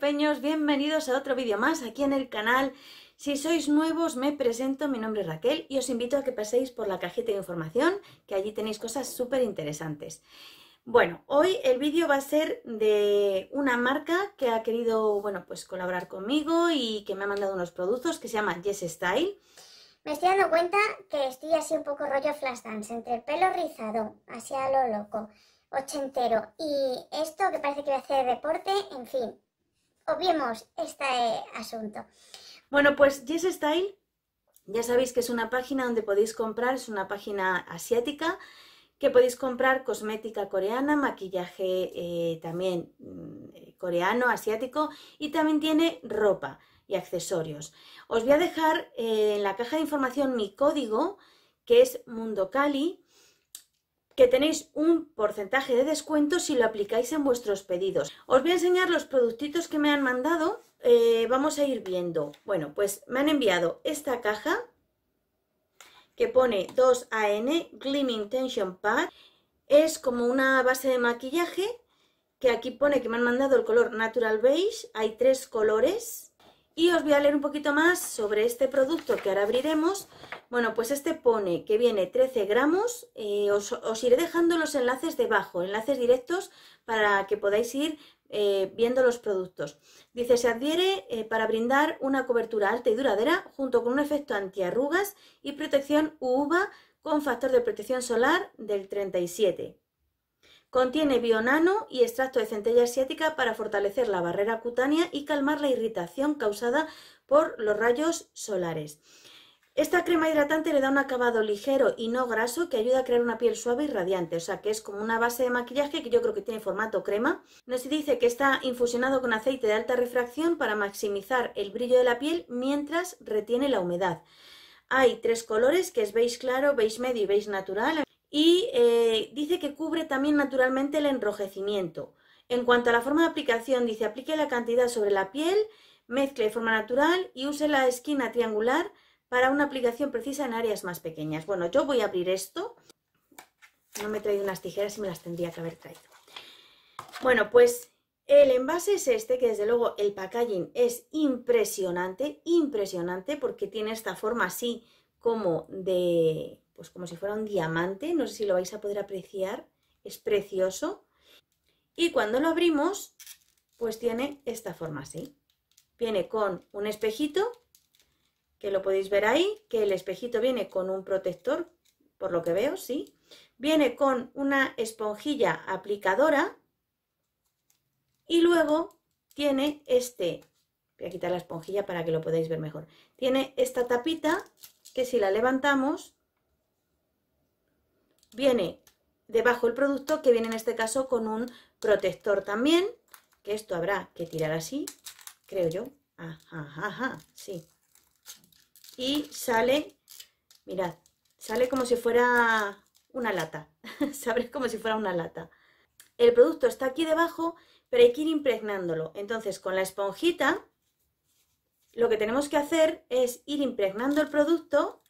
Peños, bienvenidos a otro vídeo más aquí en el canal. Si sois nuevos me presento, mi nombre es Raquel y os invito a que paséis por la cajita de información, que allí tenéis cosas súper interesantes. Bueno, hoy el vídeo va a ser de una marca que ha querido, bueno, pues colaborar conmigo y que me ha mandado unos productos que se llama Yes Style. Me estoy dando cuenta que estoy así un poco rollo flash entre el pelo rizado, hacia lo loco, ochentero y esto que parece que voy a hacer deporte, en fin, obviemos este asunto. Bueno, pues Yes Style, ya sabéis que es una página donde podéis comprar, es una página asiática que podéis comprar cosmética coreana, maquillaje eh, también mm, coreano, asiático y también tiene ropa y accesorios. Os voy a dejar eh, en la caja de información mi código que es mundo cali que tenéis un porcentaje de descuento si lo aplicáis en vuestros pedidos. Os voy a enseñar los productitos que me han mandado. Eh, vamos a ir viendo. Bueno, pues me han enviado esta caja que pone 2AN Gleaming Tension Pad. Es como una base de maquillaje que aquí pone que me han mandado el color Natural Beige. Hay tres colores y os voy a leer un poquito más sobre este producto que ahora abriremos. Bueno, pues este pone que viene 13 gramos. Eh, os, iré dejando los enlaces debajo, enlaces directos para que podáis ir eh, viendo los productos. Dice, se adhiere eh, para brindar una cobertura alta y duradera junto con un efecto antiarrugas y protección UVA con factor de protección solar del 37. Contiene bionano y extracto de centella asiática para fortalecer la barrera cutánea y calmar la irritación causada por los rayos solares. Esta crema hidratante le da un acabado ligero y no graso que ayuda a crear una piel suave y radiante, o sea que es como una base de maquillaje que yo creo que tiene formato crema. Nos dice que está infusionado con aceite de alta refracción para maximizar el brillo de la piel mientras retiene la humedad. Hay tres colores que es beige claro, beige medio y beige natural y eh, dice que cubre también naturalmente el enrojecimiento. En cuanto a la forma de aplicación, dice aplique la cantidad sobre la piel, mezcle de forma natural y use la esquina triangular para una aplicación precisa en áreas más pequeñas. Bueno, yo voy a abrir esto. No me he traído unas tijeras y me las tendría que haber traído. Bueno, pues el envase es este, que desde luego el packaging es impresionante, impresionante, porque tiene esta forma así como de, pues como si fuera un diamante, no sé si lo vais a poder apreciar, es precioso. Y cuando lo abrimos, pues tiene esta forma así. Viene con un espejito, que lo podéis ver ahí, que el espejito viene con un protector, por lo que veo, sí. Viene con una esponjilla aplicadora y luego tiene este, voy a quitar la esponjilla para que lo podáis ver mejor, tiene esta tapita que si la levantamos viene debajo el producto que viene en este caso con un protector también, que esto habrá que tirar así, creo yo. Ajá, ajá, sí. Y sale, mirad, sale como si fuera una lata. sale como si fuera una lata. El producto está aquí debajo, pero hay que ir impregnándolo. Entonces, con la esponjita, lo que tenemos que hacer es ir impregnando el producto,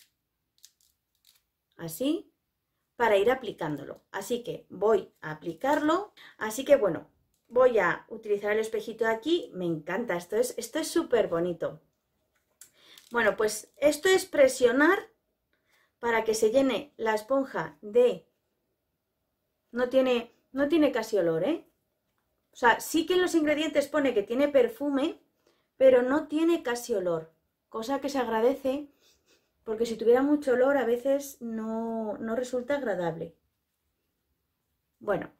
así, para ir aplicándolo. Así que voy a aplicarlo. Así que bueno, voy a utilizar el espejito de aquí. Me encanta, esto es esto es súper bonito. Bueno, pues esto es presionar para que se llene la esponja de... No tiene, no tiene casi olor, ¿eh? O sea, sí que en los ingredientes pone que tiene perfume, pero no tiene casi olor, cosa que se agradece porque si tuviera mucho olor a veces no, resulta agradable. Bueno,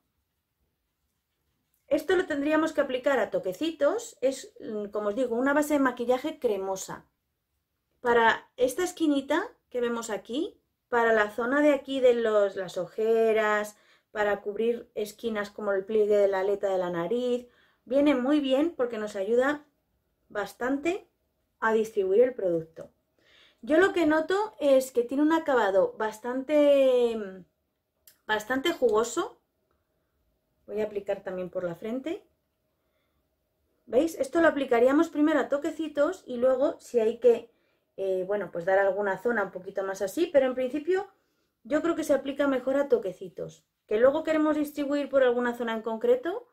esto lo tendríamos que aplicar a toquecitos, es mm, como os digo, una base de maquillaje cremosa. Para esta esquinita que vemos aquí, para la zona de aquí de los, las ojeras, para cubrir esquinas como el pliegue de la aleta de la nariz, viene muy bien porque nos ayuda bastante a distribuir el producto. Yo lo que noto es que tiene un acabado bastante, bastante jugoso. Voy a aplicar también por la frente. ¿Veis? Esto lo aplicaríamos primero a toquecitos y luego si hay que, eh, bueno, pues dar alguna zona un poquito más así, pero en principio yo creo que se aplica mejor a toquecitos. Que luego queremos distribuir por alguna zona en concreto,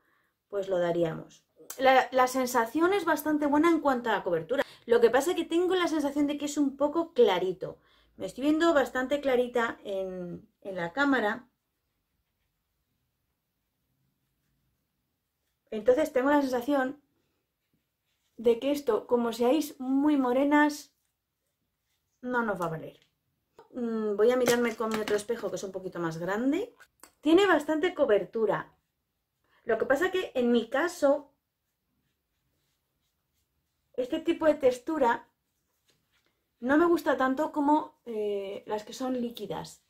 pues lo daríamos. la sensación es bastante buena en cuanto a la cobertura. Lo que pasa es que tengo la sensación de que es un poco clarito. Me estoy viendo bastante clarita en, la cámara. Entonces tengo la sensación de que esto, como seáis muy morenas, no nos va a valer. Mm, voy a mirarme con mi otro espejo, que es un poquito más grande. Tiene bastante cobertura. Lo que pasa que en mi caso este tipo de textura no me gusta tanto como eh, las que son líquidas.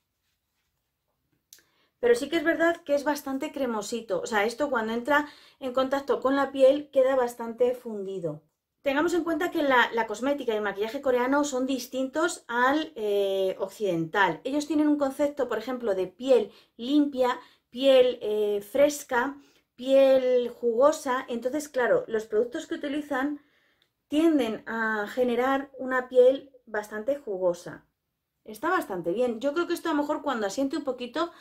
Pero sí que es verdad que es bastante cremosito. O sea, esto cuando entra en contacto con la piel queda bastante fundido. Tengamos en cuenta que la, cosmética y el maquillaje coreano son distintos al eh, occidental. Ellos tienen un concepto, por ejemplo, de piel limpia, piel eh, fresca, piel jugosa. Entonces, claro, los productos que utilizan tienden a generar una piel bastante jugosa. Está bastante bien. Yo creo que esto a lo mejor cuando asiente un poquito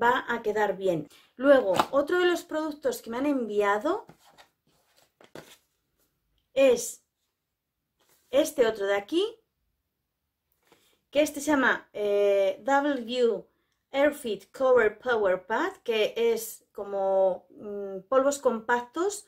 va a quedar bien. Luego, otro de los productos que me han enviado es este otro de aquí, que este se llama eh, W Airfit Cover Power Pad, que es como mm, polvos compactos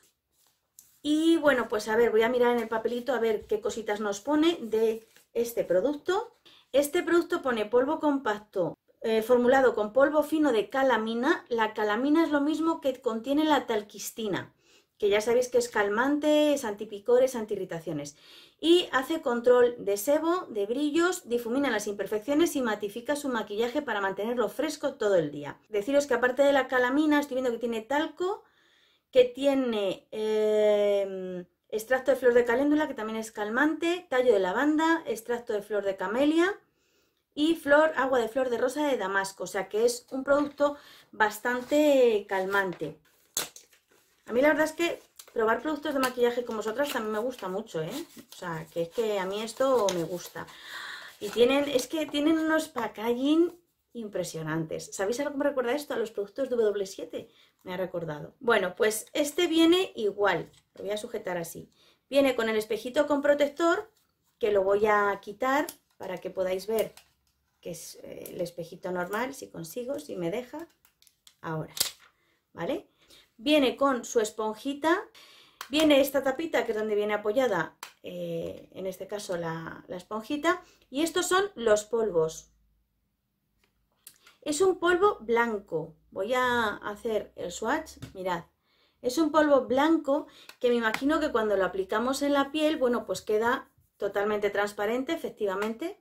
y bueno, pues a ver, voy a mirar en el papelito a ver qué cositas nos pone de este producto. Este producto pone polvo compacto eh, formulado con polvo fino de calamina. La calamina es lo mismo que contiene la talquistina, que ya sabéis que es calmante, es antipicores, antirritaciones. Y hace control de sebo, de brillos, difumina las imperfecciones y matifica su maquillaje para mantenerlo fresco todo el día. Deciros que aparte de la calamina, estoy viendo que tiene talco, que tiene em, extracto de flor de caléndula, que también es calmante, tallo de lavanda, extracto de flor de camelia y flor, agua de flor de rosa de damasco, o sea que es un producto bastante calmante. A mí la verdad es que probar productos de maquillaje con vosotras también me gusta mucho, ¿eh? O sea, que es que a mí esto me gusta. Y tienen, es que tienen unos packaging impresionantes. ¿Sabéis algo que me recuerda esto? A los productos W7 me ha recordado. Bueno, pues este viene igual, lo voy a sujetar así. Viene con el espejito con protector, que lo voy a quitar para que podáis ver que es eh, el espejito normal, si consigo, si me deja, ahora, ¿vale? Viene con su esponjita, viene esta tapita que es donde viene apoyada, eh, en este caso la, la esponjita, y estos son los polvos, es un polvo blanco. Voy a hacer el swatch, mirad. Es un polvo blanco que me imagino que cuando lo aplicamos en la piel, bueno, pues queda totalmente transparente, efectivamente.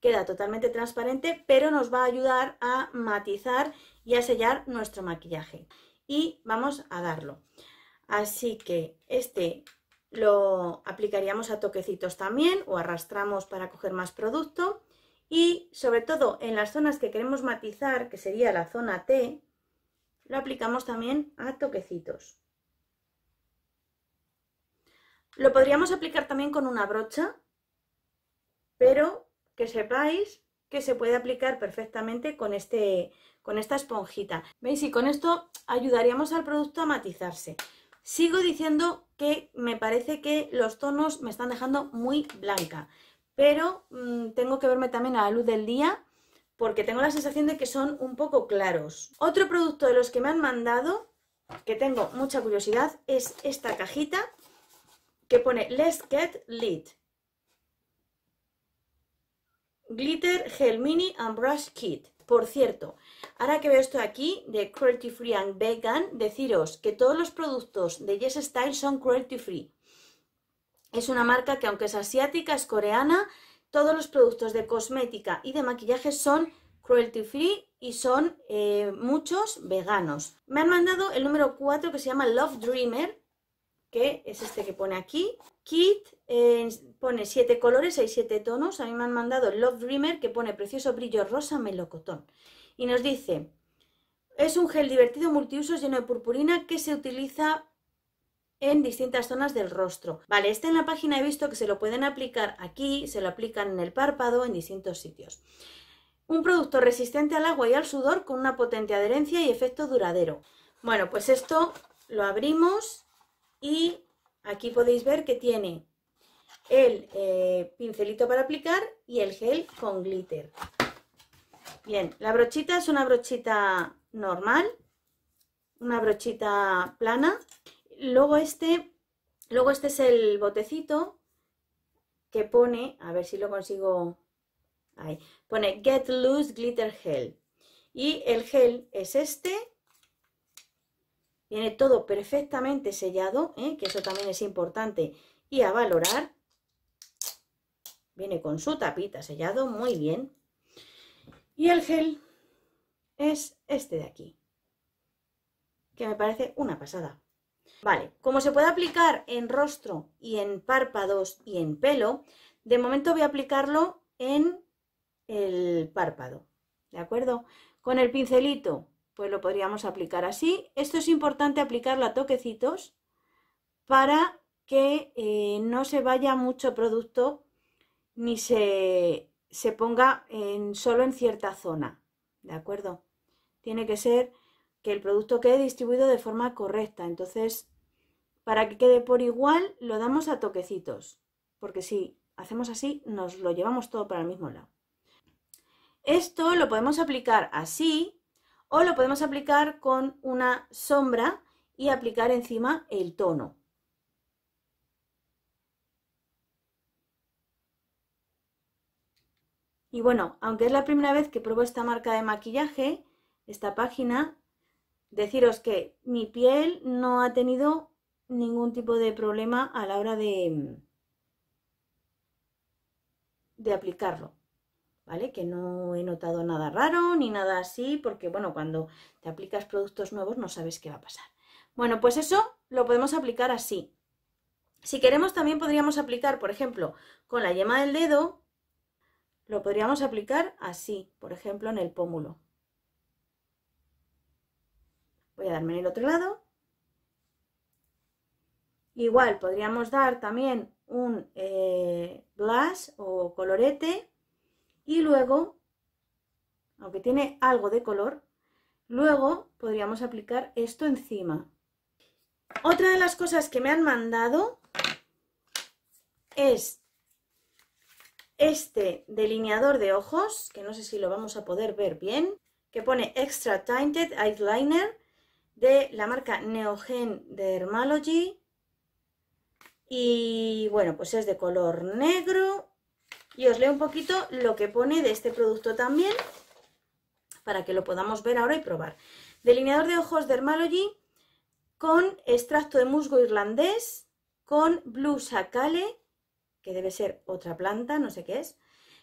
Queda totalmente transparente, pero nos va a ayudar a matizar y a sellar nuestro maquillaje. Y vamos a darlo. Así que este lo aplicaríamos a toquecitos también o arrastramos para coger más producto y sobre todo en las zonas que queremos matizar, que sería la zona T, lo aplicamos también a toquecitos. Lo podríamos aplicar también con una brocha, pero que sepáis que se puede aplicar perfectamente con, este, con esta esponjita. ¿Veis? Y con esto ayudaríamos al producto a matizarse. Sigo diciendo que me parece que los tonos me están dejando muy blanca pero mm, tengo que verme también a la luz del día porque tengo la sensación de que son un poco claros. Otro producto de los que me han mandado, que tengo mucha curiosidad, es esta cajita que pone Let's Get Lit. Glitter Gel Mini and Brush Kit. Por cierto, ahora que veo esto aquí de Cruelty Free and Vegan, deciros que todos los productos de Yes Style son Cruelty Free. Es una marca que aunque es asiática, es coreana, todos los productos de cosmética y de maquillaje son cruelty free y son eh, muchos veganos. Me han mandado el número 4 que se llama Love Dreamer, que es este que pone aquí. Kit eh, pone 7 colores, hay 7 tonos. A mí me han mandado Love Dreamer que pone precioso brillo rosa melocotón. Y nos dice, es un gel divertido multiusos lleno de purpurina que se utiliza en distintas zonas del rostro. Vale, este en la página he visto que se lo pueden aplicar aquí, se lo aplican en el párpado, en distintos sitios. Un producto resistente al agua y al sudor con una potente adherencia y efecto duradero. Bueno, pues esto lo abrimos y aquí podéis ver que tiene el eh, pincelito para aplicar y el gel con glitter. Bien, la brochita es una brochita normal, una brochita plana Luego este, luego este es el botecito que pone, a ver si lo consigo, ahí, pone Get Loose Glitter Gel. Y el gel es este, viene todo perfectamente sellado, ¿eh? que eso también es importante y a valorar. Viene con su tapita sellado, muy bien. Y el gel es este de aquí, que me parece una pasada. Vale, como se puede aplicar en rostro y en párpados y en pelo, de momento voy a aplicarlo en el párpado, ¿de acuerdo? Con el pincelito, pues lo podríamos aplicar así. Esto es importante aplicarlo a toquecitos para que eh, no se vaya mucho producto ni se, ponga solo en cierta zona, ¿de acuerdo? Tiene que ser que el producto quede distribuido de forma correcta. Entonces, para que quede por igual, lo damos a toquecitos, porque si hacemos así, nos lo llevamos todo para el mismo lado. Esto lo podemos aplicar así o lo podemos aplicar con una sombra y aplicar encima el tono. Y bueno, aunque es la primera vez que pruebo esta marca de maquillaje, esta página, deciros que mi piel no ha tenido ningún tipo de problema a la hora de, de aplicarlo. ¿Vale? Que no he notado nada raro ni nada así, porque bueno, cuando te aplicas productos nuevos no sabes qué va a pasar. Bueno, pues eso lo podemos aplicar así. Si queremos también podríamos aplicar, por ejemplo, con la yema del dedo, lo podríamos aplicar así, por ejemplo, en el pómulo voy a darme en el otro lado. Igual podríamos dar también un eh, blush o colorete y luego, aunque tiene algo de color, luego podríamos aplicar esto encima. Otra de las cosas que me han mandado es este delineador de ojos, que no sé si lo vamos a poder ver bien, que pone Extra Tinted Eyeliner de la marca Neogen de Y bueno, pues es de color negro. Y os leo un poquito lo que pone de este producto también, para que lo podamos ver ahora y probar. Delineador de ojos de con extracto de musgo irlandés, con blue sacale, que debe ser otra planta, no sé qué es,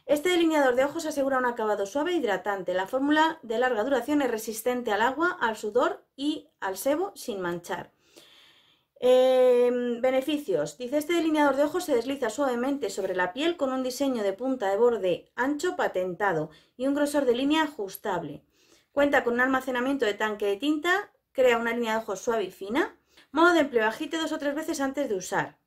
este delineador de ojos asegura un acabado suave e hidratante. La fórmula de larga duración es resistente al agua, al sudor y al sebo sin manchar. Em, beneficios. Dice, este delineador de ojos se desliza suavemente sobre la piel con un diseño de punta de borde ancho patentado y un grosor de línea ajustable. Cuenta con un almacenamiento de tanque de tinta, crea una línea de ojos suave y fina. Modo de empleo, agite dos o tres veces antes de usar.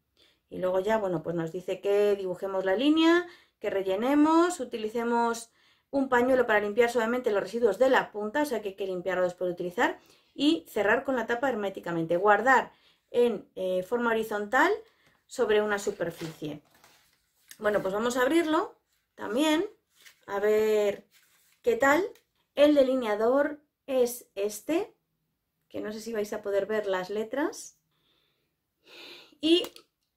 Y luego ya, bueno, pues nos dice que dibujemos la línea, que rellenemos, utilicemos un pañuelo para limpiar suavemente los residuos de la punta, o sea que hay que limpiarlos después utilizar, y cerrar con la tapa herméticamente. Guardar en eh, forma horizontal sobre una superficie. Bueno, pues vamos a abrirlo también, a ver qué tal. El delineador es este, que no sé si vais a poder ver las letras. Y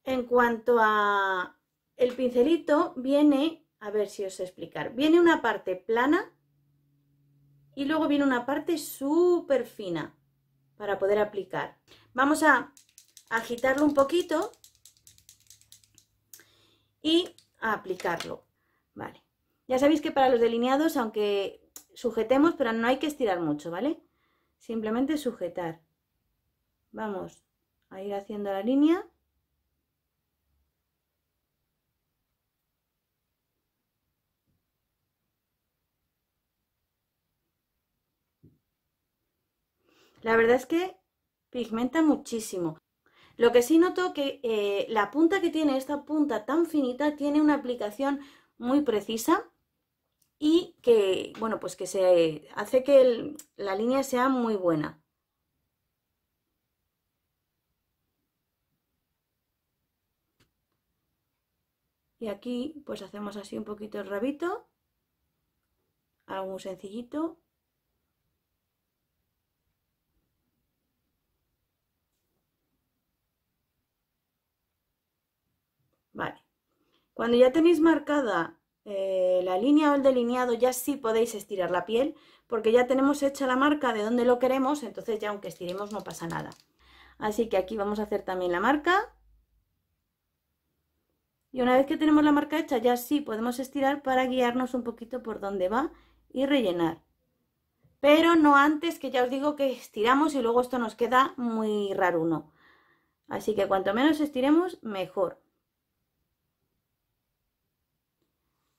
en cuanto a el pincelito viene, a ver si os explicar, viene una parte plana y luego viene una parte súper fina para poder aplicar. Vamos a agitarlo un poquito y a aplicarlo. Vale. Ya sabéis que para los delineados, aunque sujetemos, pero no hay que estirar mucho, ¿vale? Simplemente sujetar. Vamos a ir haciendo la línea La verdad es que pigmenta muchísimo. Lo que sí noto que eh, la punta que tiene, esta punta tan finita, tiene una aplicación muy precisa y que, bueno, pues que se hace que la línea sea muy buena. Y aquí pues hacemos así un poquito el rabito, algo sencillito. Cuando ya tenéis marcada eh, la línea o el delineado, ya sí podéis estirar la piel, porque ya tenemos hecha la marca de donde lo queremos, entonces ya aunque estiremos no pasa nada. Así que aquí vamos a hacer también la marca. Y una vez que tenemos la marca hecha, ya sí podemos estirar para guiarnos un poquito por dónde va y rellenar. Pero no antes, que ya os digo que estiramos y luego esto nos queda muy raro uno. Así que cuanto menos estiremos, mejor.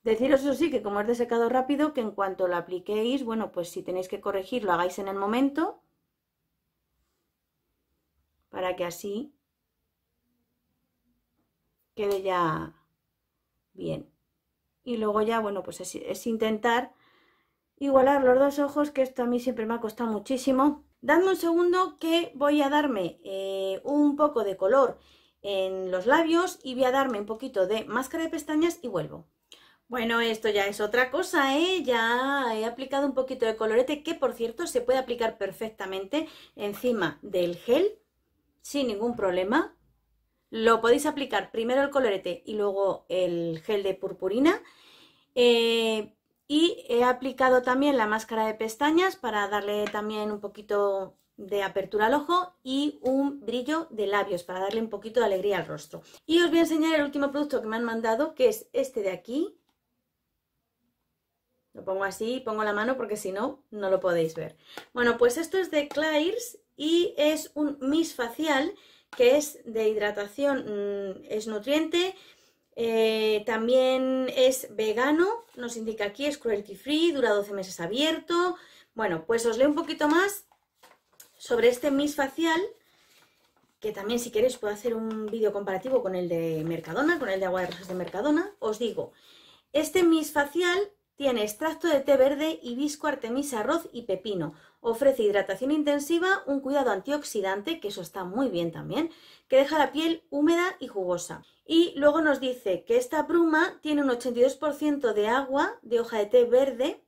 Deciros eso sí que como es de secado rápido, que en cuanto lo apliquéis, bueno, pues si tenéis que corregir, lo hagáis en el momento para que así quede ya bien. Y luego ya, bueno, pues es, intentar igualar los dos ojos, que esto a mí siempre me ha costado muchísimo. Dadme un segundo que voy a darme eh, un poco de color en los labios y voy a darme un poquito de máscara de pestañas y vuelvo. Bueno, esto ya es otra cosa, ¿eh? Ya he aplicado un poquito de colorete que, por cierto, se puede aplicar perfectamente encima del gel sin ningún problema. Lo podéis aplicar primero el colorete y luego el gel de purpurina. Eh, y he aplicado también la máscara de pestañas para darle también un poquito de apertura al ojo y un brillo de labios para darle un poquito de alegría al rostro. Y os voy a enseñar el último producto que me han mandado, que es este de aquí, lo pongo así, pongo la mano porque si no, no lo podéis ver. Bueno, pues esto es de Claire's y es un mist facial que es de hidratación, mm, es nutriente, eh, también es vegano, nos indica aquí, es cruelty free, dura 12 meses abierto. Bueno, pues os leo un poquito más sobre este mist facial, que también si queréis puedo hacer un vídeo comparativo con el de Mercadona, con el de aguas de Mercadona. Os digo, este mist facial tiene extracto de té verde, hibisco, artemisa, arroz y pepino. Ofrece hidratación intensiva, un cuidado antioxidante, que eso está muy bien también, que deja la piel húmeda y jugosa. Y luego nos dice que esta bruma tiene un 82% de agua de hoja de té verde,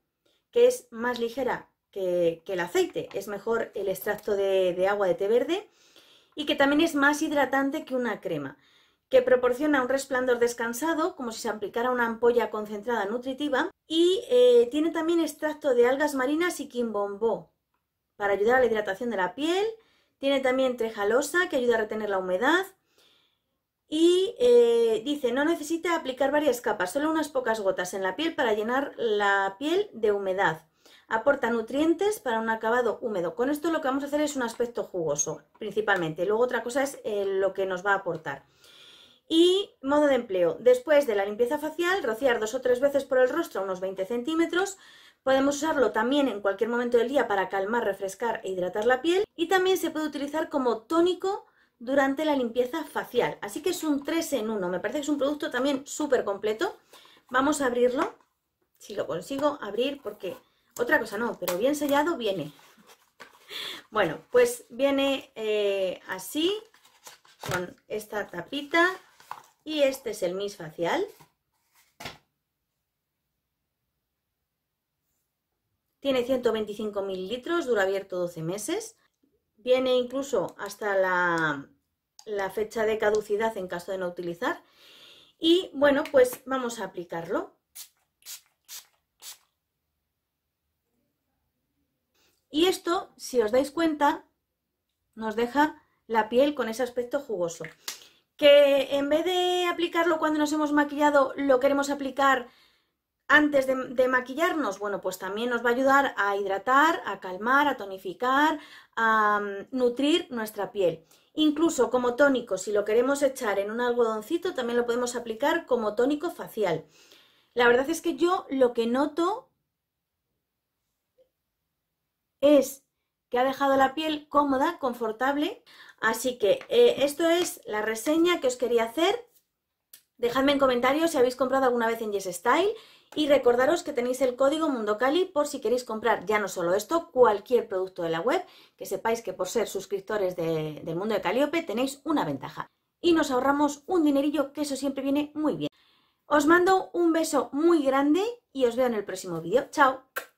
que es más ligera que, el aceite. Es mejor el extracto de agua de té verde y que también es más hidratante que una crema que proporciona un resplandor descansado, como si se aplicara una ampolla concentrada nutritiva, y eh, tiene también extracto de algas marinas y quimbombó, para ayudar a la hidratación de la piel, tiene también trejalosa, que ayuda a retener la humedad, y eh, dice, no necesita aplicar varias capas, solo unas pocas gotas en la piel para llenar la piel de humedad. Aporta nutrientes para un acabado húmedo. Con esto lo que vamos a hacer es un aspecto jugoso, principalmente. Luego otra cosa es eh, lo que nos va a aportar. Y modo de empleo. Después de la limpieza facial, rociar dos o tres veces por el rostro unos 20 centímetros. Podemos usarlo también en cualquier momento del día para calmar, refrescar e hidratar la piel. Y también se puede utilizar como tónico durante la limpieza facial. Así que es un 3 en 1. Me parece que es un producto también súper completo. Vamos a abrirlo. Si lo consigo abrir, porque otra cosa no, pero bien sellado viene. Bueno, pues viene eh, así, con esta tapita y este es el MIS Facial. Tiene 125 litros, dura abierto 12 meses. Viene incluso hasta la fecha de caducidad en caso de no utilizar. Y bueno, pues vamos a aplicarlo. Y esto, si os dais cuenta, nos deja la piel con ese aspecto jugoso que en vez de aplicarlo cuando nos hemos maquillado, lo queremos aplicar antes de, maquillarnos, bueno, pues también nos va a ayudar a hidratar, a calmar, a tonificar, a mm, nutrir nuestra piel. Incluso como tónico, si lo queremos echar en un algodoncito, también lo podemos aplicar como tónico facial. La verdad es que yo lo que noto es que ha dejado la piel cómoda, confortable. Así que eh, esto es la reseña que os quería hacer. Dejadme en comentarios si habéis comprado alguna vez en YesStyle Style y recordaros que tenéis el código Mundocali por si queréis comprar ya no solo esto, cualquier producto de la web, que sepáis que por ser suscriptores del mundo de Caliope tenéis una ventaja. Y nos ahorramos un dinerillo que eso siempre viene muy bien. Os mando un beso muy grande y os veo en el próximo vídeo. ¡Chao!